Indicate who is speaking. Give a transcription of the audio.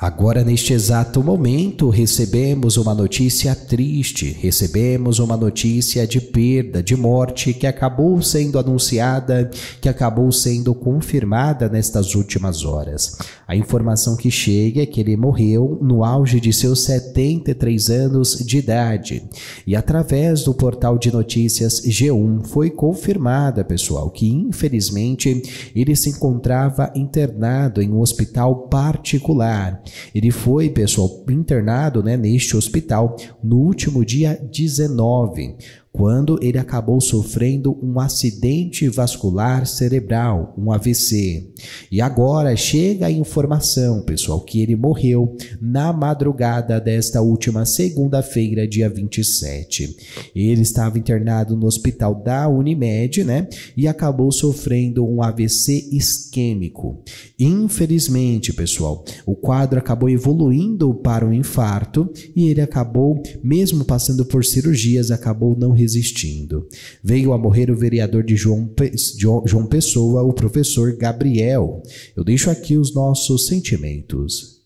Speaker 1: Agora, neste exato momento, recebemos uma notícia triste, recebemos uma notícia de perda, de morte, que acabou sendo anunciada, que acabou sendo confirmada nestas últimas horas. A informação que chega é que ele morreu no auge de seus 73 anos de idade. E através do portal de notícias G1 foi confirmada, pessoal, que infelizmente ele se encontrava internado em um hospital particular ele foi, pessoal, internado né, neste hospital no último dia 19 quando ele acabou sofrendo um acidente vascular cerebral, um AVC. E agora chega a informação, pessoal, que ele morreu na madrugada desta última segunda-feira, dia 27. Ele estava internado no hospital da Unimed, né? E acabou sofrendo um AVC isquêmico. Infelizmente, pessoal, o quadro acabou evoluindo para um infarto e ele acabou, mesmo passando por cirurgias, acabou não resolvendo existindo. Veio a morrer o vereador de João, Pe João Pessoa, o professor Gabriel. Eu deixo aqui os nossos sentimentos.